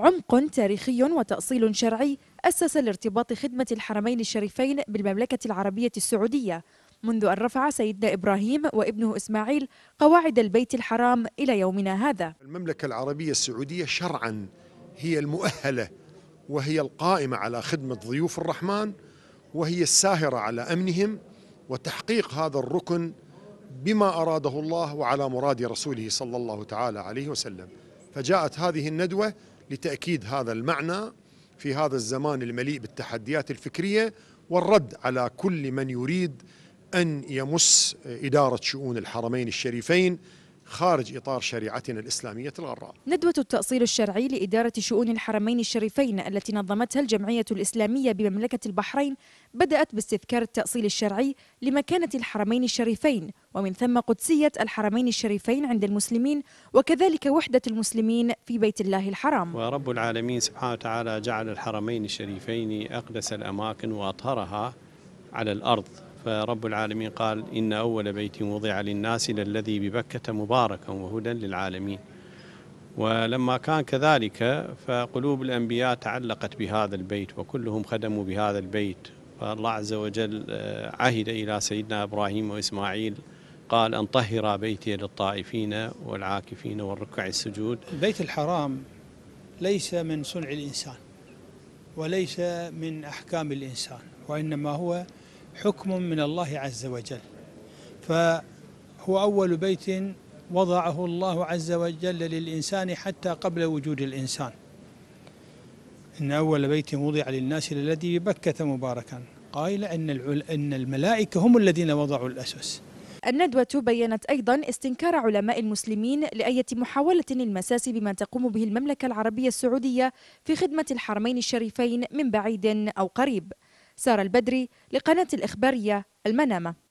عمق تاريخي وتأصيل شرعي أسس لارتباط خدمة الحرمين الشريفين بالمملكة العربية السعودية منذ أن رفع سيدنا إبراهيم وابنه إسماعيل قواعد البيت الحرام إلى يومنا هذا المملكة العربية السعودية شرعا هي المؤهلة وهي القائمة على خدمة ضيوف الرحمن وهي الساهرة على أمنهم وتحقيق هذا الركن بما أراده الله وعلى مراد رسوله صلى الله تعالى عليه وسلم فجاءت هذه الندوة لتأكيد هذا المعنى في هذا الزمان المليء بالتحديات الفكرية والرد على كل من يريد أن يمس إدارة شؤون الحرمين الشريفين خارج إطار شريعتنا الإسلامية الغراء ندوة التأصيل الشرعي لإدارة شؤون الحرمين الشريفين التي نظمتها الجمعية الإسلامية بمملكة البحرين بدأت باستذكار التأصيل الشرعي لمكانة الحرمين الشريفين ومن ثم قدسية الحرمين الشريفين عند المسلمين وكذلك وحدة المسلمين في بيت الله الحرام ورب العالمين سبحانه وتعالى جعل الحرمين الشريفين أقدس الأماكن وأطهرها على الأرض فرب العالمين قال إن أول بيت وضع للناس للذي ببكة مباركا وهدى للعالمين ولما كان كذلك فقلوب الأنبياء تعلقت بهذا البيت وكلهم خدموا بهذا البيت فالله عز وجل آه، عهد إلى سيدنا إبراهيم وإسماعيل قال أن طهر بيتي للطائفين والعاكفين والركع السجود البيت الحرام ليس من صنع الإنسان وليس من أحكام الإنسان وإنما هو حكم من الله عز وجل فهو أول بيت وضعه الله عز وجل للإنسان حتى قبل وجود الإنسان إن أول بيت وضع للناس الذي بكة مباركا قائل إن, إن الملائكة هم الذين وضعوا الأسس الندوة بيّنت أيضا استنكار علماء المسلمين لأية محاولة للمساس بما تقوم به المملكة العربية السعودية في خدمة الحرمين الشريفين من بعيد أو قريب سارة البدري لقناة الإخبارية المنامة